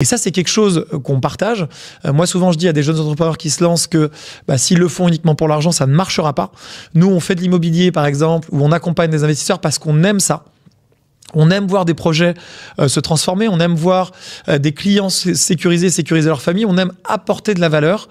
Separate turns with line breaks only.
Et ça, c'est quelque chose qu'on partage. Euh, moi, souvent, je dis à des jeunes entrepreneurs qui se lancent que bah, s'ils le font uniquement pour l'argent, ça ne marchera pas. Nous, on fait de l'immobilier, par exemple, où on accompagne des investisseurs parce qu'on aime ça. On aime voir des projets euh, se transformer, on aime voir euh, des clients sécuriser, sécuriser leur famille, on aime apporter de la valeur.